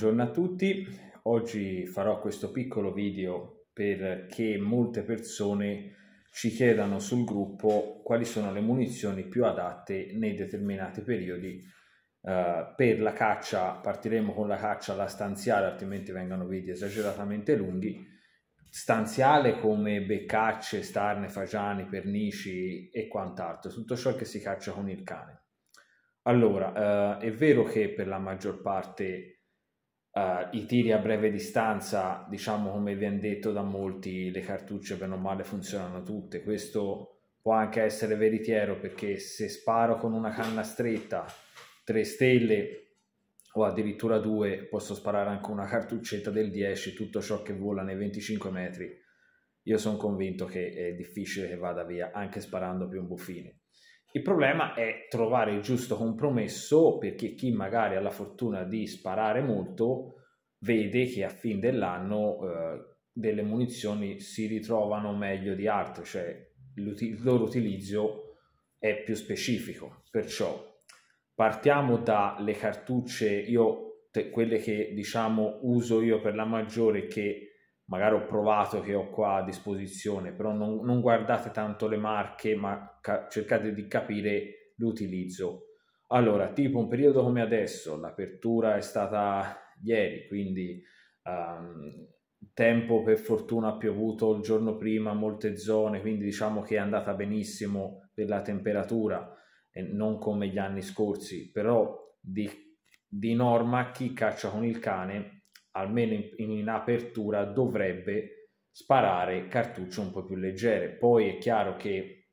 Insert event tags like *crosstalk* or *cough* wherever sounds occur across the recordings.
buongiorno a tutti. Oggi farò questo piccolo video perché molte persone ci chiedano sul gruppo quali sono le munizioni più adatte nei determinati periodi eh, per la caccia. Partiremo con la caccia alla stanziale, altrimenti vengono video esageratamente lunghi. Stanziale come beccacce, starne, fagiani, pernici e quant'altro, tutto ciò che si caccia con il cane. Allora, eh, è vero che per la maggior parte Uh, I tiri a breve distanza, diciamo come viene detto da molti, le cartucce per non male funzionano tutte. Questo può anche essere veritiero perché se sparo con una canna stretta, tre stelle o addirittura due, posso sparare anche una cartuccetta del 10, tutto ciò che vola nei 25 metri. Io sono convinto che è difficile che vada via anche sparando più un buffine. Il problema è trovare il giusto compromesso perché chi magari ha la fortuna di sparare molto vede che a fin dell'anno eh, delle munizioni si ritrovano meglio di altre, cioè il loro utilizzo è più specifico. Perciò partiamo dalle cartucce, io te, quelle che diciamo uso io per la maggiore che magari ho provato che ho qua a disposizione, però non, non guardate tanto le marche, ma ca- cercate di capire l'utilizzo. Allora, tipo un periodo come adesso, l'apertura è stata ieri, quindi um, tempo per fortuna ha piovuto il giorno prima molte zone, quindi diciamo che è andata benissimo per la temperatura, e non come gli anni scorsi, però di, di norma chi caccia con il cane almeno in, in apertura, dovrebbe sparare cartucce un po' più leggere. Poi è chiaro che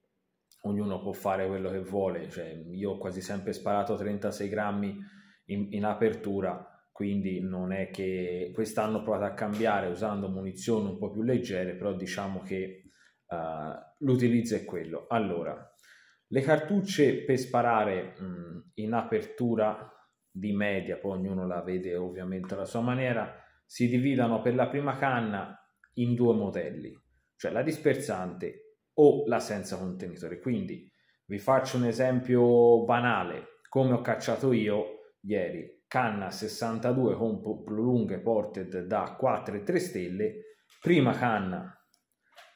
ognuno può fare quello che vuole, cioè, io ho quasi sempre sparato 36 grammi in, in apertura, quindi non è che quest'anno ho provato a cambiare usando munizioni un po' più leggere, però diciamo che uh, l'utilizzo è quello. Allora, le cartucce per sparare mh, mm, in apertura di media, poi ognuno la vede ovviamente alla sua maniera, si dividono per la prima canna in due modelli, cioè la dispersante o la senza contenitore. Quindi vi faccio un esempio banale, come ho cacciato io ieri, canna 62 con lunghe ported da 4 e 3 stelle, prima canna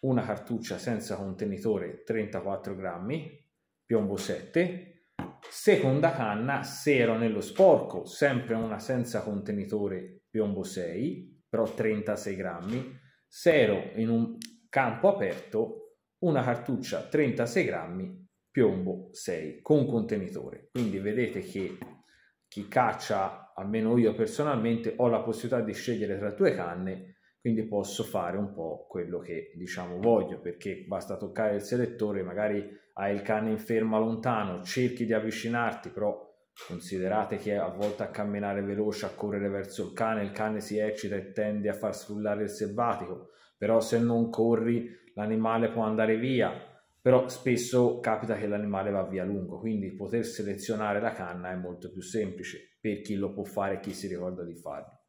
una cartuccia senza contenitore 34 grammi, piombo 7, Seconda canna, sero nello sporco, sempre una senza contenitore piombo 6, però 36 grammi, sero in un campo aperto, una cartuccia 36 grammi, piombo 6 con contenitore. Quindi vedete che chi caccia, almeno io personalmente, ho la possibilità di scegliere tra due canne, quindi posso fare un po' quello che diciamo voglio, perché basta toccare il selettore, magari hai il cane in ferma lontano, cerchi di avvicinarti, però considerate che a volte a camminare veloce, a correre verso il cane, il cane si eccita e tende a far sfrullare il selvatico, però se non corri l'animale può andare via, però spesso capita che l'animale va via lungo, quindi poter selezionare la canna è molto più semplice per chi lo può fare e chi si ricorda di farlo.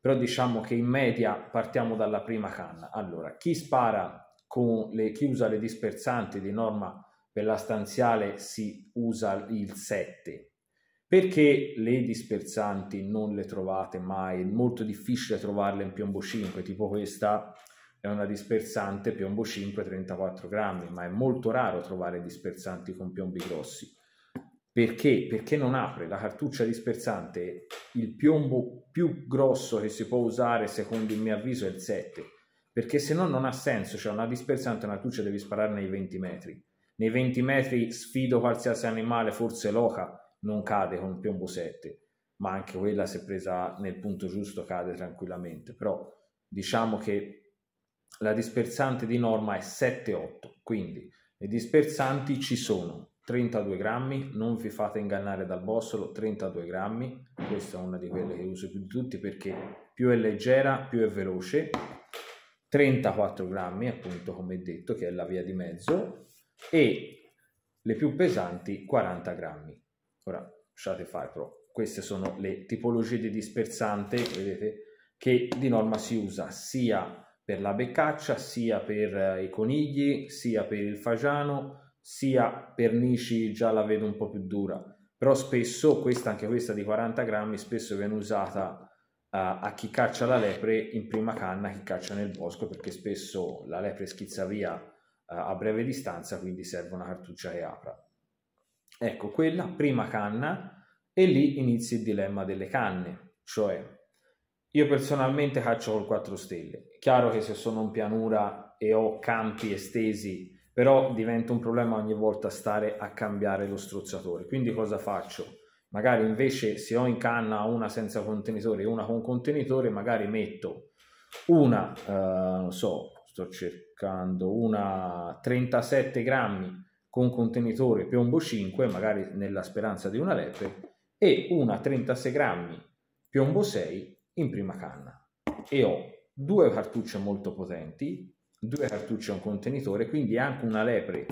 Però diciamo che in media partiamo dalla prima canna. Allora, chi spara con le chiuse alle dispersanti di norma per la stanziale si usa il 7. Perché le dispersanti non le trovate mai? È molto difficile trovarle in piombo 5, tipo questa è una dispersante piombo 5 34 grammi, ma è molto raro trovare dispersanti con piombi grossi. Perché? Perché non apre la cartuccia dispersante. Il piombo più grosso che si può usare, secondo il mio avviso, è il 7. Perché se no non ha senso, cioè una dispersante, una cartuccia devi sparare nei 20 metri. Nei 20 metri sfido qualsiasi animale, forse l'oca non cade con un piombo 7, ma anche quella se presa nel punto giusto cade tranquillamente. Però diciamo che la dispersante di norma è 7-8, quindi le dispersanti ci sono. 32 grammi, non vi fate ingannare dal bossolo, 32 grammi, questa è una di quelle che uso più di tutti perché più è leggera, più è veloce, 34 grammi appunto come detto che è la via di mezzo, e le più pesanti 40 grammi. Ora, lasciate fare però, queste sono le tipologie di dispersante, vedete, che di norma si usa sia per la beccaccia, sia per eh, i conigli, sia per il fagiano, sia per nici già la vedo un po' più dura. Però spesso, questa, anche questa di 40 grammi, spesso viene usata Uh, a chi caccia la lepre in prima canna, chi caccia nel bosco, perché spesso la lepre schizza via eh, a breve distanza, quindi serve una cartuccia che apra. Ecco, quella prima canna e lì inizia il dilemma delle canne, cioè io personalmente caccio col 4 stelle. Chiaro che se sono in pianura e ho campi estesi, però diventa un problema ogni volta stare a cambiare lo strozzatore. Quindi cosa faccio? Magari invece se ho in canna una senza contenitore e una con contenitore, magari metto una, eh, non so, sto cercando una 37 grammi con contenitore piombo 5, magari nella speranza di una lepre, e una 36 grammi piombo 6 in prima canna. E ho due cartucce molto potenti, due cartucce e un contenitore, quindi anche una lepre,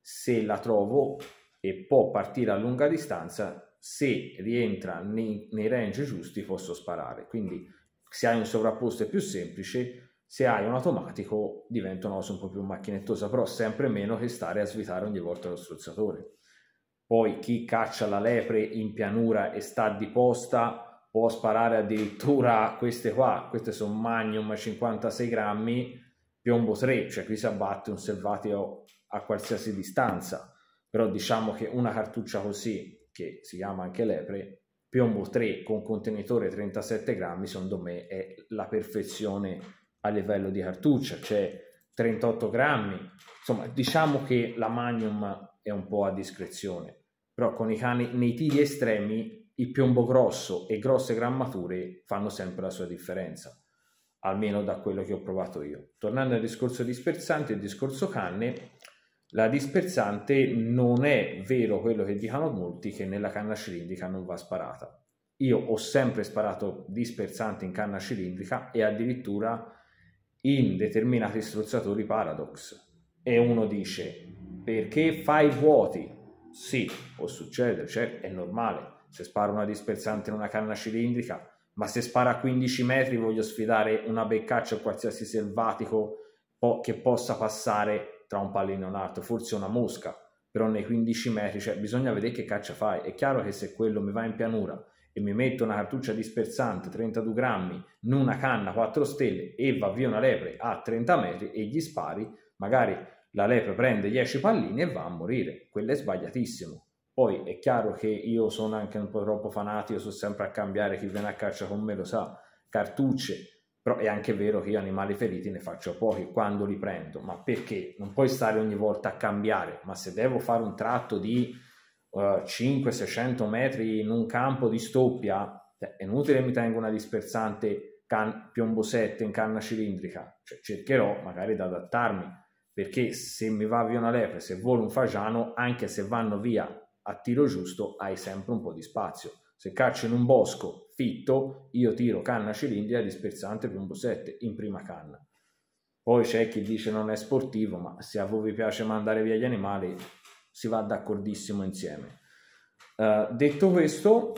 se la trovo e può partire a lunga distanza, se rientra nei, nei range giusti posso sparare. Quindi se hai un sovrapposto è più semplice, se hai un automatico diventa una cosa un po' più macchinettosa, però sempre meno che stare a svitare ogni volta lo strozzatore. Poi chi caccia la lepre in pianura e sta di posta può sparare addirittura queste qua, queste sono Magnum 56 grammi, piombo 3, cioè qui si abbatte un selvatico a qualsiasi distanza, però diciamo che una cartuccia così, che si chiama anche lepre, piombo 3 con contenitore 37 grammi, secondo me è la perfezione a livello di cartuccia, c'è 38 grammi, insomma diciamo che la Magnum è un po' a discrezione, però con i cani nei tiri estremi il piombo grosso e grosse grammature fanno sempre la sua differenza, almeno da quello che ho provato io. Tornando al discorso dispersante e discorso canne, la dispersante non è vero quello che dicono molti che nella canna cilindrica non va sparata. Io ho sempre sparato dispersante in canna cilindrica e addirittura in determinati strozzatori paradox e uno dice perché fai vuoti? Sì, può succedere, cioè è normale. Se spara una dispersante in una canna cilindrica, ma se spara a 15 metri voglio sfidare una beccaccia o qualsiasi selvatico che possa passare tra un pallino e un altro, forse una mosca, però nei 15 metri, cioè bisogna vedere che caccia fai. È chiaro che se quello mi va in pianura e mi metto una cartuccia dispersante 32 grammi in una canna 4 stelle e va via una lepre a 30 metri e gli spari, magari la lepre prende 10 palline e va a morire. Quello è sbagliatissimo. Poi è chiaro che io sono anche un po' troppo fanatico, sono sempre a cambiare, chi viene a caccia con me lo sa, cartucce, però è anche vero che io animali feriti ne faccio pochi quando li prendo, ma perché? Non puoi stare ogni volta a cambiare, ma se devo fare un tratto di uh, eh, 500-600 metri in un campo di stoppia, cioè, è inutile mi tengo una dispersante can- piombo 7 in canna cilindrica, cioè, cercherò magari di adattarmi perché se mi va via una lepre, se volo un fagiano, anche se vanno via a tiro giusto, hai sempre un po' di spazio. Se caccio in un bosco fitto, io tiro canna cilindrica dispersante piombo 7 in prima canna. Poi c'è chi dice non è sportivo, ma se a voi vi piace mandare via gli animali, si va d'accordissimo insieme. Uh, detto questo,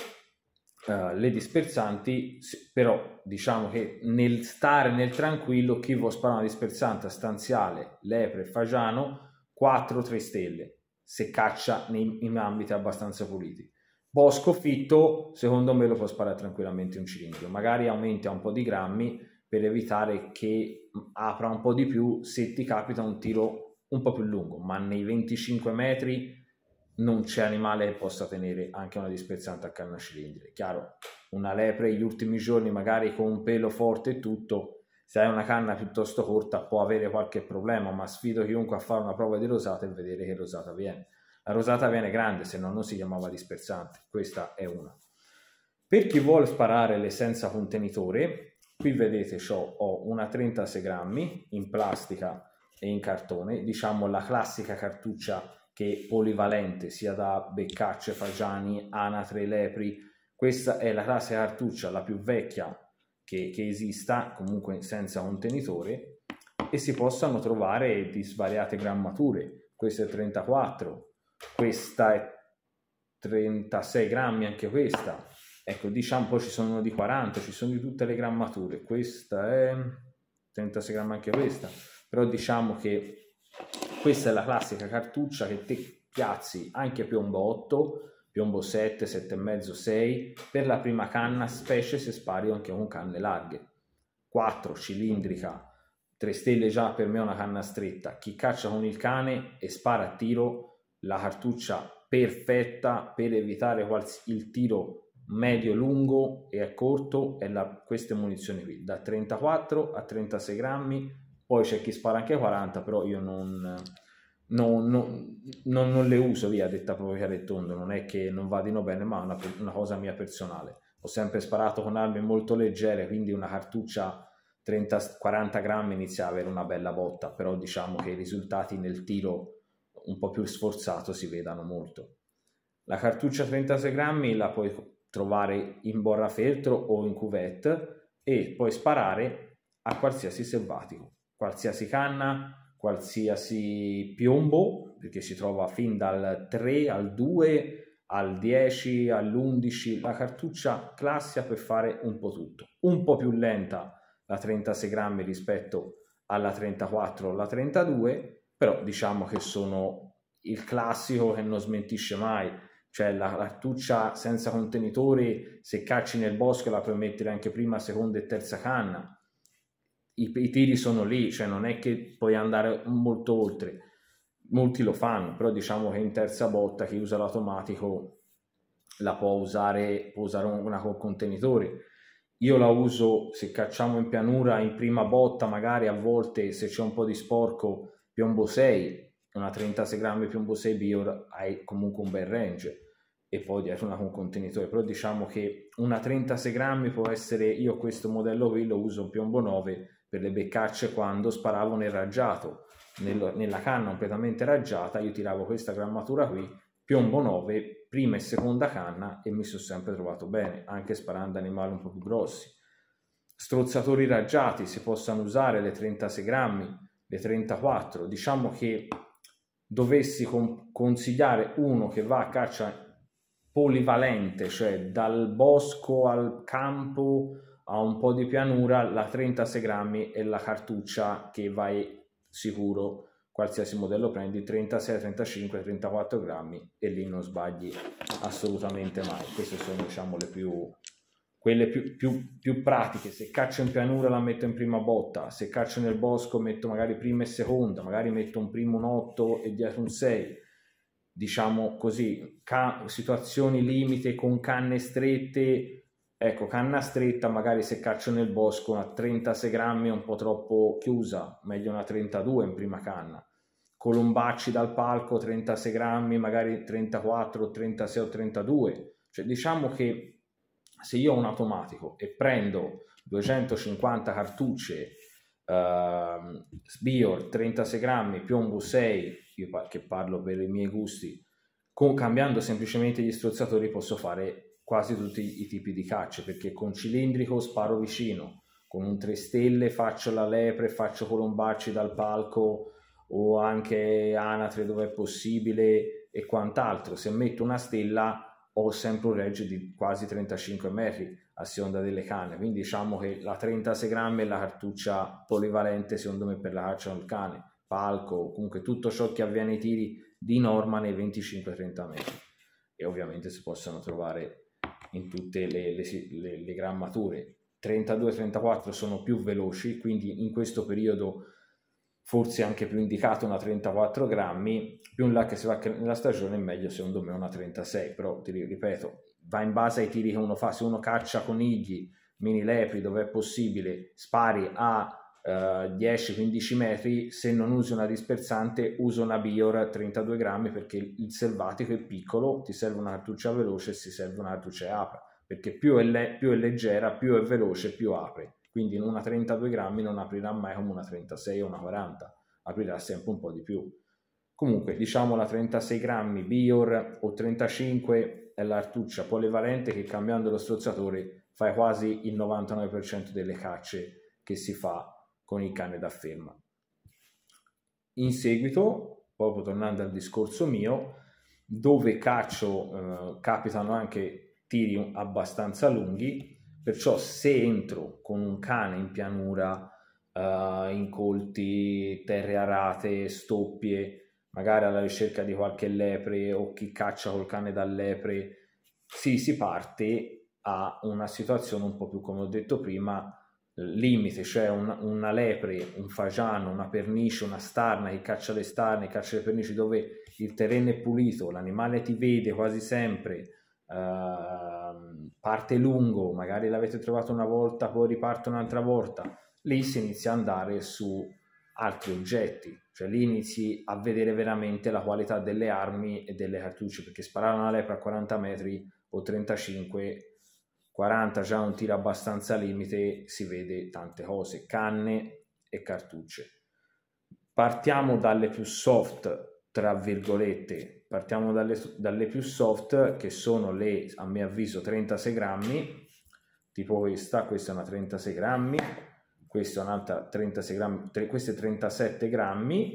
uh, le dispersanti, però diciamo che nel stare nel tranquillo, chi vuole sparare una dispersante a stanziale, lepre fagiano, 4-3 stelle, se caccia nei, in ambiti abbastanza puliti. Bosco fitto, secondo me lo può sparare tranquillamente un cilindro, magari aumenta un po' di grammi per evitare che apra un po' di più se ti capita un tiro un po' più lungo, ma nei 25 metri non c'è animale che possa tenere anche una dispersante a canna cilindrica. Chiaro, una lepre gli ultimi giorni magari con un pelo forte e tutto, se hai una canna piuttosto corta può avere qualche problema, ma sfido chiunque a fare una prova di rosata e vedere che rosata viene. La rosata viene grande, se no non si chiamava dispersante, questa è una. Per chi vuole sparare le senza contenitore, qui vedete ho una 36 grammi in plastica e in cartone, diciamo la classica cartuccia che è polivalente sia da beccacce, fagiani, anatre, lepri. Questa è la classica cartuccia la più vecchia che, che esista, comunque senza un tenitore, e si possono trovare di svariate grammature. Questa è 34, questa è 36 grammi, anche questa. Ecco, diciamo poi ci sono di 40, ci sono di tutte le grammature. Questa è 36 grammi, anche questa però diciamo che questa è la classica cartuccia che te piazzi anche piombo 8, piombo 7, 7,5, 6 per la prima canna, specie se spari anche con canne larghe. 4 cilindrica, 3 stelle già per me è una canna stretta. Chi caccia con il cane e spara a tiro, la cartuccia perfetta per evitare il tiro medio-lungo e a corto è la, queste munizioni qui, da 34 a 36 grammi poi c'è chi spara anche 40, però io non, non, non, non le uso, via, detta proprio chiaro e tondo. Non è che non vadino bene, ma è una, una cosa mia personale. Ho sempre sparato con armi molto leggere, quindi una cartuccia 30-40 grammi inizia ad avere una bella botta, però diciamo che i risultati nel tiro un po' più sforzato si vedano molto. La cartuccia 36 grammi la puoi trovare in borrafeltro o in cuvette e puoi sparare a qualsiasi selvatico qualsiasi canna, qualsiasi piombo, perché si trova fin dal 3 al 2 al 10, all'11, la cartuccia classica per fare un po' tutto. Un po' più lenta la 36 grammi rispetto alla 34 o alla 32, però diciamo che sono il classico che non smentisce mai, cioè la cartuccia senza contenitori, se cacci nel bosco la puoi mettere anche prima, seconda e terza canna, i, i tiri sono lì, cioè non è che puoi andare molto oltre. Molti lo fanno, però diciamo che in terza botta chi usa l'automatico la può usare, può usare una col contenitore. Io la uso se cacciamo in pianura in prima botta, magari a volte se c'è un po' di sporco, piombo 6, una 36 grammi piombo 6 Bior hai comunque un bel range e poi dietro una con contenitore, però diciamo che una 36 grammi può essere, io questo modello qui lo uso un piombo 9, per le beccacce quando sparavo nel raggiato. Nel, nella canna completamente raggiata io tiravo questa grammatura qui, piombo 9, prima e seconda canna e mi sono sempre trovato bene, anche sparando animali un po' più grossi. Strozzatori raggiati, si possano usare le 36 grammi, le 34, diciamo che dovessi con consigliare uno che va a caccia polivalente, cioè dal bosco al campo ha un po' di pianura, la 36 grammi è la cartuccia che vai sicuro, qualsiasi modello prendi, 36, 35, 34 grammi e lì non sbagli assolutamente mai. Queste sono diciamo le più, quelle più, più, più pratiche, se caccio in pianura la metto in prima botta, se caccio nel bosco metto magari prima e seconda, magari metto un primo un 8 e dietro un 6, diciamo così, situazioni limite con canne strette Ecco, canna stretta, magari se caccio nel bosco una 36 grammi è un po' troppo chiusa, meglio una 32 in prima canna. Colombacci dal palco 36 grammi, magari 34, 36 o 32. Cioè diciamo che se io ho un automatico e prendo 250 cartucce eh, Bior 36 grammi, Piombo 6, io che parlo per i miei gusti, con, cambiando semplicemente gli strozzatori posso fare quasi tutti i tipi di caccia perché con cilindrico sparo vicino, con un 3 stelle faccio la lepre, faccio colombacci dal palco o anche anatre dove è possibile e quant'altro. Se metto una stella ho sempre un range di quasi 35 metri a seconda delle canne, quindi diciamo che la 36 grammi è la cartuccia polivalente secondo me per la caccia al cane, palco, comunque tutto ciò che avviene ai tiri di norma nei 25-30 metri e ovviamente si possono trovare in tutte le, le, le, le grammature. 32-34 sono più veloci, quindi in questo periodo forse anche più indicato una 34 grammi, più in là che si va nella stagione meglio secondo me una 36, però ti ripeto, va in base ai tiri che uno fa, se uno caccia conigli, mini lepri dove è possibile, spari a eh, 10-15 metri, se non usi una dispersante uso una Bior 32 grammi perché il selvatico è piccolo, ti serve una cartuccia veloce e ti serve una cartuccia apre, perché più è, le- più è leggera, più è veloce, più apre. Quindi in una 32 grammi non aprirà mai come una 36 o una 40, aprirà sempre un po' di più. Comunque, diciamo la 36 grammi Bior o 35 è l'artuccia polivalente che cambiando lo strozzatore fai quasi il 99% delle cacce che si fa con il cane da ferma. In seguito, proprio tornando al discorso mio, dove caccio eh, capitano anche tiri abbastanza lunghi, perciò se entro con un cane in pianura, eh, colti, terre arate, stoppie, magari alla ricerca di qualche lepre o chi caccia col cane da lepre, sì, si parte a una situazione un po' più come ho detto prima, limite, cioè un, una lepre, un fagiano, una pernice, una starna che caccia le starne, caccia le pernici dove il terreno è pulito, l'animale ti vede quasi sempre, eh, parte lungo, magari l'avete trovato una volta, poi riparte un'altra volta, lì si inizia ad andare su altri oggetti, cioè lì inizi a vedere veramente la qualità delle armi e delle cartucce, perché sparare una lepre a 40 metri o 35 metri 40 già un tira abbastanza limite, si vede tante cose, canne e cartucce. Partiamo dalle più soft, tra virgolette, partiamo dalle, dalle più soft che sono le, a mio avviso, 36 grammi, tipo questa, questa è una 36 grammi, questa è un'altra 36 grammi, tre, queste 37 grammi,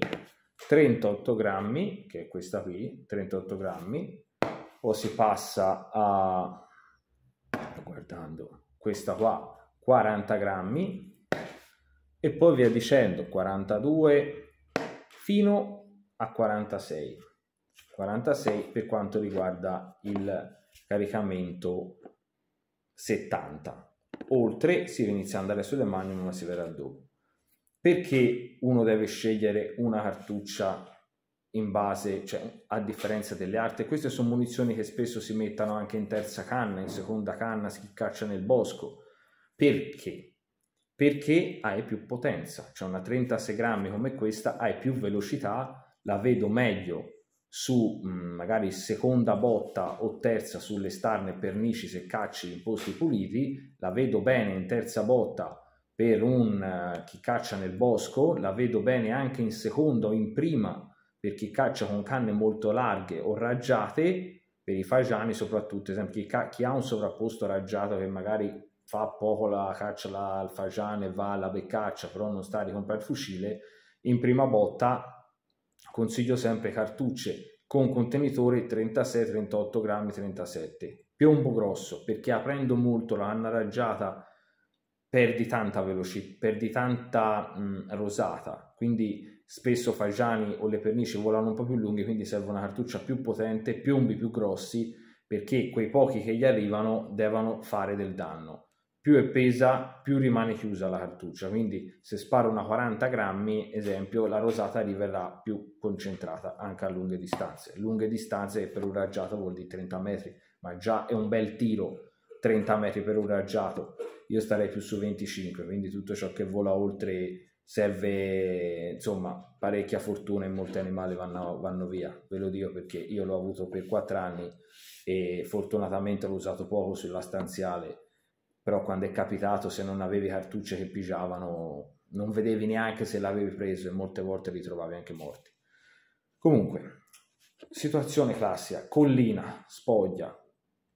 38 grammi, che è questa qui, 38 grammi, o si passa a questa qua 40 grammi e poi via dicendo 42 fino a 46 46 per quanto riguarda il caricamento 70 oltre si inizia ad andare sulle magnum ma si verrà dopo perché uno deve scegliere una cartuccia in base, cioè a differenza delle altre. Queste sono munizioni che spesso si mettono anche in terza canna, in seconda canna, si caccia nel bosco. Perché? Perché hai più potenza, cioè una 36 grammi come questa hai più velocità, la vedo meglio su mh, mm, magari seconda botta o terza sulle starne pernici se cacci in posti puliti, la vedo bene in terza botta per un uh, chi caccia nel bosco, la vedo bene anche in seconda o in prima per chi caccia con canne molto larghe o raggiate, per i fagiani soprattutto, esempio, chi, ca- chi ha un sovrapposto raggiato che magari fa poco la caccia al fagiano e va alla beccaccia, però non sta a ricomprare il fucile, in prima botta consiglio sempre cartucce con contenitore 36, 38 grammi, 37. Piombo grosso, perché aprendo molto la canna raggiata perdi tanta velocità, perdi tanta mh, rosata, quindi spesso fagiani o le pernici volano un po' più lunghe, quindi serve una cartuccia più potente, piombi più grossi, perché quei pochi che gli arrivano devono fare del danno. Più è pesa, più rimane chiusa la cartuccia, quindi se sparo una 40 grammi, esempio, la rosata arriverà più concentrata anche a lunghe distanze. Lunghe distanze per un raggiato vuol dire 30 metri, ma già è un bel tiro 30 metri per un raggiato io starei più su 25, quindi tutto ciò che vola oltre serve, insomma, parecchia fortuna e molti animali vanno, vanno via, ve lo dico perché io l'ho avuto per 4 anni e fortunatamente l'ho usato poco sulla stanziale, però quando è capitato se non avevi cartucce che pigiavano non vedevi neanche se l'avevi preso e molte volte li trovavi anche morti. Comunque, situazione classica, collina, spoglia,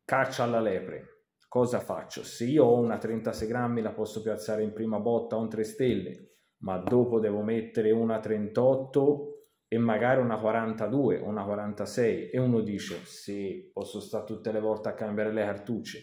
caccia alla lepre, cosa faccio? Se io ho una 36 grammi la posso piazzare in prima botta a un 3 stelle, ma dopo devo mettere una 38 e magari una 42 una 46 e uno dice sì, posso stare tutte le volte a cambiare le cartucce.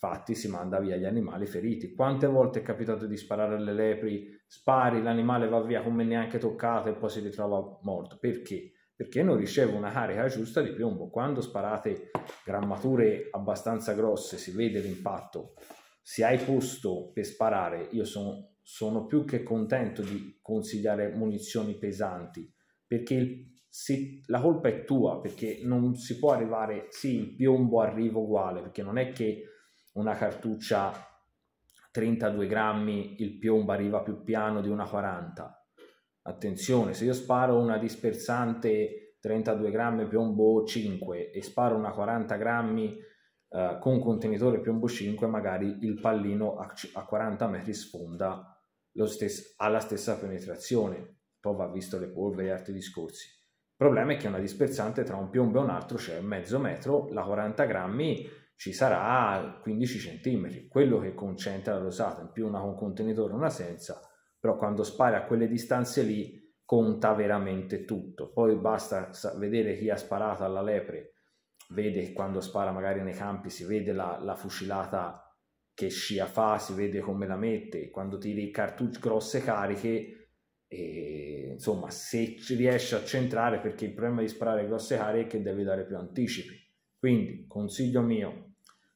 Infatti si manda via gli animali feriti. Quante volte è capitato di sparare alle lepri, spari, l'animale va via come neanche toccato e poi si ritrova morto. Perché? perché non ricevo una carica giusta di piombo. Quando sparate grammature abbastanza grosse, si vede l'impatto. Se hai posto per sparare, io sono, sono più che contento di consigliare munizioni pesanti, perché il, se, la colpa è tua, perché non si può arrivare, sì, il piombo arriva uguale, perché non è che una cartuccia 32 grammi, il piombo arriva più piano di una 40, Attenzione, se io sparo una dispersante 32 grammi piombo 5 e sparo una 40 grammi eh, con contenitore piombo 5, magari il pallino a, a 40 metri sfonda lo stes- ha stessa penetrazione. Poi va visto le polvere e altri discorsi. Il problema è che una dispersante tra un piombo e un altro c'è cioè mezzo metro, la 40 grammi ci sarà 15 centimetri, quello che concentra la rosata, in più una con contenitore, e una senza però quando spari a quelle distanze lì conta veramente tutto. Poi basta vedere chi ha sparato alla lepre, vede quando spara magari nei campi, si vede la, la fucilata che scia fa, si vede come la mette, quando tiri cartucce grosse cariche, e, insomma se riesci a centrare, perché il problema di sparare grosse cariche è che devi dare più anticipi. Quindi consiglio mio,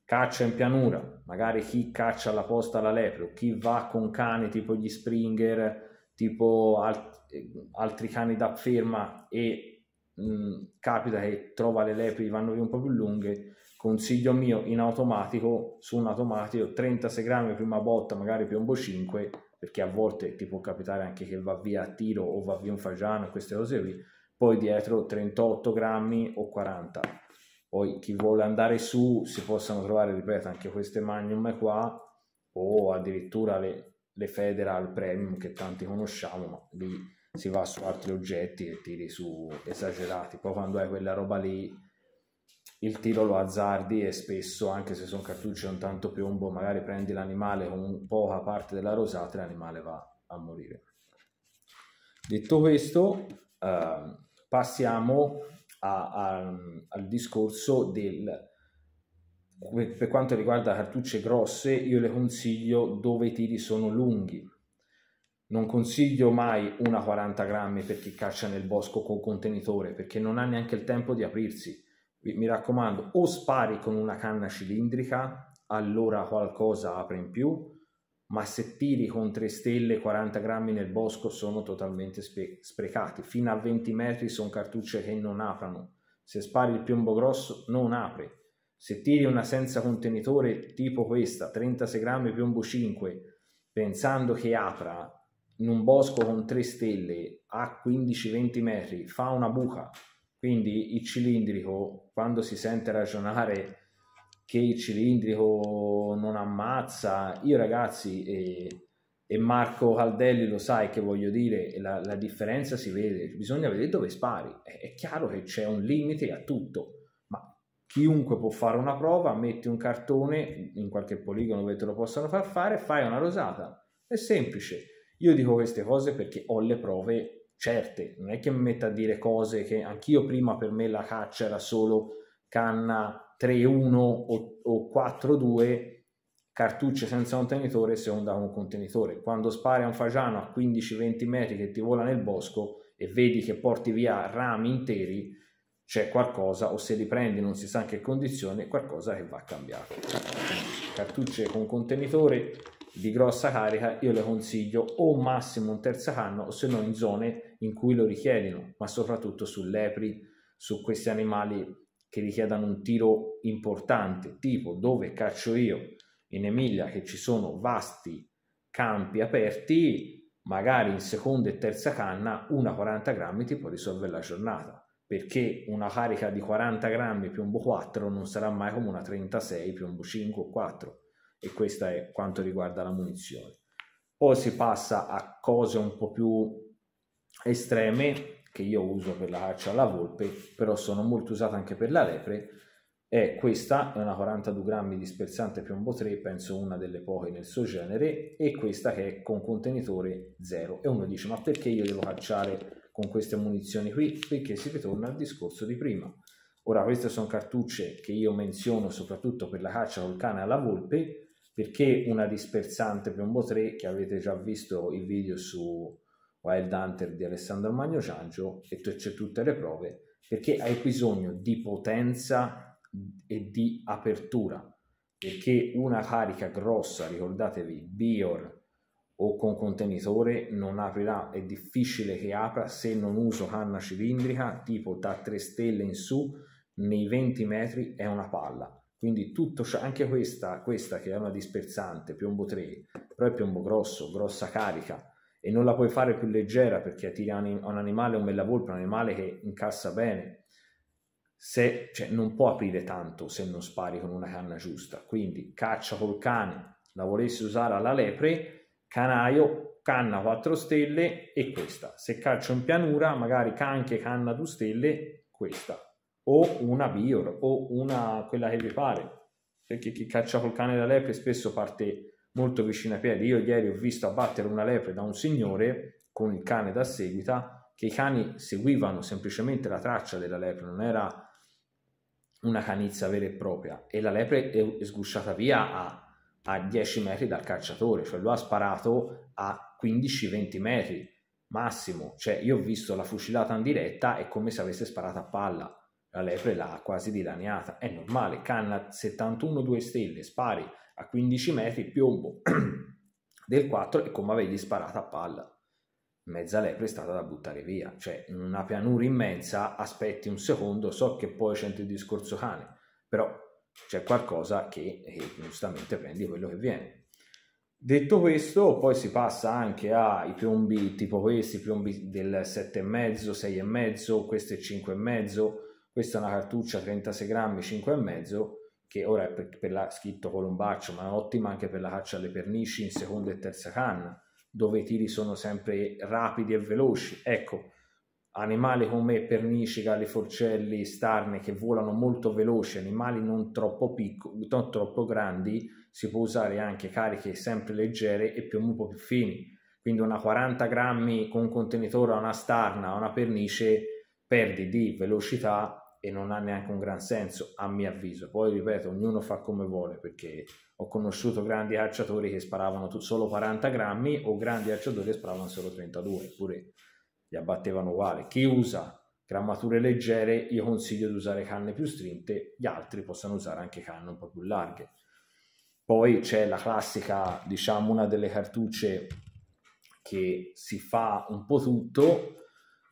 caccia in pianura, magari chi caccia alla posta alla lepre o chi va con cani tipo gli Springer, tipo alt- altri cani da ferma e mh, capita che trova le lepre e vanno via un po' più lunghe, consiglio mio in automatico, su un automatico 36 grammi prima botta, magari piombo 5, perché a volte ti può capitare anche che va via a tiro o va via un fagiano, queste cose qui, poi dietro 38 grammi o 40 poi chi vuole andare su si possono trovare, ripeto, anche queste Magnum qua o addirittura le, le Federal Premium che tanti conosciamo, ma lì si va su altri oggetti e tiri su esagerati. Poi quando hai quella roba lì il tiro lo azzardi e spesso anche se sono cartucce con tanto piombo magari prendi l'animale con poca parte della rosata e l'animale va a morire detto questo eh, passiamo a, a, al discorso del per quanto riguarda cartucce grosse io le consiglio dove i tiri sono lunghi non consiglio mai una 40 grammi per chi caccia nel bosco con contenitore perché non ha neanche il tempo di aprirsi mi raccomando o spari con una canna cilindrica allora qualcosa apre in più ma se tiri con 3 stelle 40 grammi nel bosco sono totalmente spe- sprecati. Fino a 20 metri sono cartucce che non aprono. Se spari il piombo grosso non apre. Se tiri una senza contenitore tipo questa, 36 grammi piombo 5, pensando che apra in un bosco con 3 stelle a 15-20 metri, fa una buca. Quindi il cilindrico, quando si sente ragionare che il cilindrico non ammazza. Io ragazzi eh, e Marco Caldelli lo sai che voglio dire, la, la differenza si vede, bisogna vedere dove spari. È, è chiaro che c'è un limite a tutto ma chiunque può fare una prova, metti un cartone in qualche poligono dove te lo possano far fare, fai una rosata. È semplice. Io dico queste cose perché ho le prove certe, non è che mi metta a dire cose che anch'io prima per me la caccia era solo canna 3-1 o, o 4-2 cartucce senza contenitore se onda con un contenitore. Quando spari a un fagiano a 15-20 metri che ti vola nel bosco e vedi che porti via rami interi, c'è qualcosa, o se li prendi non si sa in che condizione, qualcosa che va cambiato. Cartucce con contenitore di grossa carica io le consiglio o massimo un terzo canna o se no in zone in cui lo richiedono, ma soprattutto su lepri, su questi animali che richiedano un tiro importante, tipo dove caccio io in Emilia che ci sono vasti campi aperti, magari in seconda e terza canna una 40 grammi ti può risolvere la giornata, perché una carica di 40 grammi piombo 4 non sarà mai come una 36 piombo 5 o 4 e questo è quanto riguarda la munizione. Poi si passa a cose un po' più estreme, che io uso per la caccia alla volpe, però sono molto usata anche per la lepre, è questa, è una 42 grammi dispersante piombo 3, penso una delle poche nel suo genere, e questa che è con contenitore 0. E uno dice, ma perché io devo cacciare con queste munizioni qui? Perché si ritorna al discorso di prima. Ora, queste sono cartucce che io menziono soprattutto per la caccia col cane alla volpe, perché una dispersante piombo 3, che avete già visto il video su, Wild Hunter di Alessandro Magno Ciancio e t- c'è tutte le prove perché hai bisogno di potenza e di apertura perché una carica grossa, ricordatevi, Bior o con contenitore non aprirà, è difficile che apra se non uso canna cilindrica tipo da 3 stelle in su nei 20 metri è una palla quindi tutto ciò, anche questa, questa che è una dispersante piombo 3 però è piombo grosso, grossa carica e non la puoi fare più leggera perché tiri a un animale un mellavolpe, un animale che incassa bene, se, cioè, non può aprire tanto se non spari con una canna giusta. Quindi caccia col cane, la volessi usare alla lepre, canaio, canna 4 stelle e questa. Se caccio in pianura, magari anche canna 2 stelle, questa. O una bior, o una quella che vi pare. Perché chi caccia col cane da lepre spesso parte molto vicino ai piedi. Io ieri ho visto abbattere una lepre da un signore con il cane da seguita, che i cani seguivano semplicemente la traccia della lepre, non era una canizza vera e propria e la lepre è sgusciata via a, a 10 metri dal cacciatore, cioè lo ha sparato a 15-20 metri massimo, cioè io ho visto la fucilata in diretta è come se avesse sparato a palla, la lepre l'ha quasi dilaniata, è normale, canna 71 2 stelle, spari, a 15 metri, piombo *clears throat* del 4 e come avevi sparato a palla. Mezza lepre è stata da buttare via, cioè in una pianura immensa aspetti un secondo, so che poi c'entra il discorso cane, però c'è qualcosa che, che eh, giustamente prendi quello che viene. Detto questo, poi si passa anche ai piombi tipo questi, piombi del 7,5, 6,5, questo è 5,5, questa è una cartuccia 36 grammi, 5,5 che ora è per, per la scritto Colombaccio, ma è ottima anche per la caccia alle pernici in seconda e terza canna, dove i tiri sono sempre rapidi e veloci. Ecco, animali come pernici, galli forcelli, starne che volano molto veloci, animali non troppo piccoli, non troppo grandi, si può usare anche cariche sempre leggere e più un po' più fini. Quindi una 40 grammi con un contenitore a una starna, a una pernice, perdi di velocità e non ha neanche un gran senso, a mio avviso. Poi ripeto, ognuno fa come vuole perché ho conosciuto grandi arciatori che sparavano solo 40 grammi o grandi arciatori che sparavano solo 32, eppure li abbattevano uguale. Chi usa grammature leggere, io consiglio di usare canne più strinte, gli altri possono usare anche canne un po' più larghe. Poi c'è la classica, diciamo, una delle cartucce che si fa un po' tutto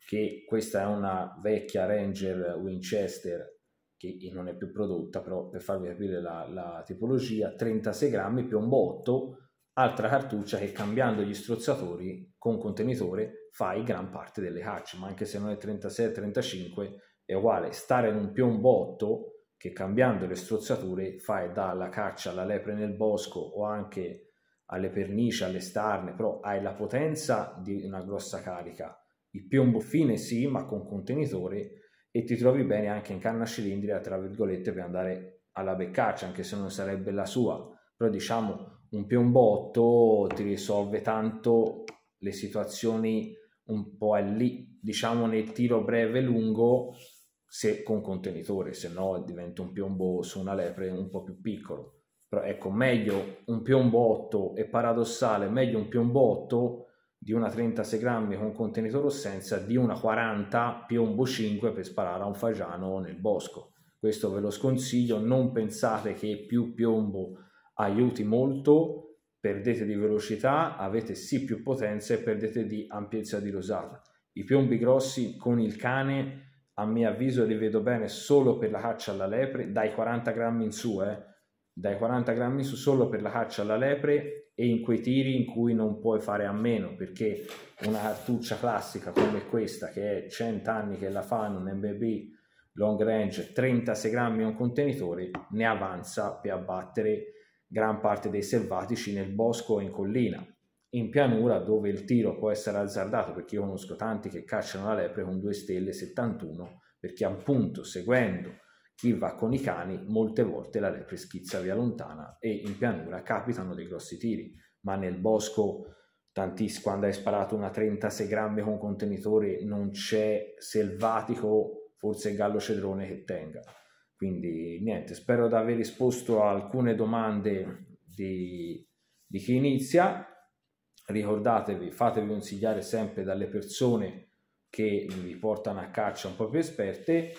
che questa è una vecchia Ranger Winchester che non è più prodotta, però per farvi capire la, la tipologia, 36 grammi piombo 8, altra cartuccia che cambiando gli strozzatori con contenitore fai gran parte delle cacce, ma anche se non è 36 35 è uguale, stare in un piombotto che cambiando le strozzature fai dalla caccia alla lepre nel bosco o anche alle pernici, alle starne, però hai la potenza di una grossa carica, il piombo fine sì, ma con contenitori e ti trovi bene anche in canna cilindrica, tra virgolette, per andare alla beccaccia, anche se non sarebbe la sua. Però diciamo un piombotto ti risolve tanto le situazioni un po' lì, diciamo nel tiro breve lungo se con contenitore, se no diventa un piombo su una lepre un po' più piccolo. Però ecco, meglio un piombotto è paradossale, meglio un piombotto 8 di una 36 grammi con contenitore ossenza di una 40 piombo 5 per sparare a un fagiano nel bosco. Questo ve lo sconsiglio, non pensate che più piombo aiuti molto, perdete di velocità, avete sì più potenza e perdete di ampiezza di rosata. I piombi grossi con il cane a mio avviso li vedo bene solo per la caccia alla lepre, dai 40 grammi in su, eh? dai 40 grammi in su solo per la caccia alla lepre e in quei tiri in cui non puoi fare a meno perché una cartuccia classica come questa che è 100 anni che la fanno un MBB long range 36 grammi a un contenitore ne avanza per abbattere gran parte dei selvatici nel bosco o in collina in pianura dove il tiro può essere azzardato perché io conosco tanti che cacciano la lepre con 2 stelle 71 perché appunto seguendo chi va con i cani molte volte la lepre schizza via lontana e in pianura capitano dei grossi tiri, ma nel bosco tantissimo, quando hai sparato una 36 grammi con contenitore non c'è selvatico, forse gallo cedrone che tenga. Quindi niente, spero di aver risposto a alcune domande di, di chi inizia. Ricordatevi, fatevi consigliare sempre dalle persone che vi portano a caccia un po' più esperte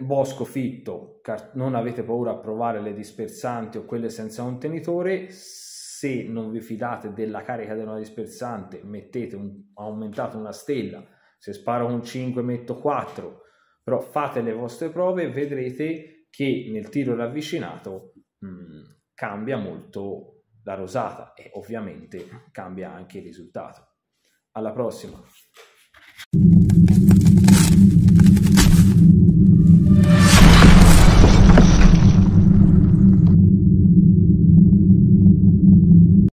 bosco fitto, non avete paura a provare le dispersanti o quelle senza contenitore, se non vi fidate della carica di una dispersante mettete un, aumentate una stella, se sparo un 5 metto 4, però fate le vostre prove e vedrete che nel tiro ravvicinato mh, mm, cambia molto la rosata e ovviamente cambia anche il risultato. Alla prossima!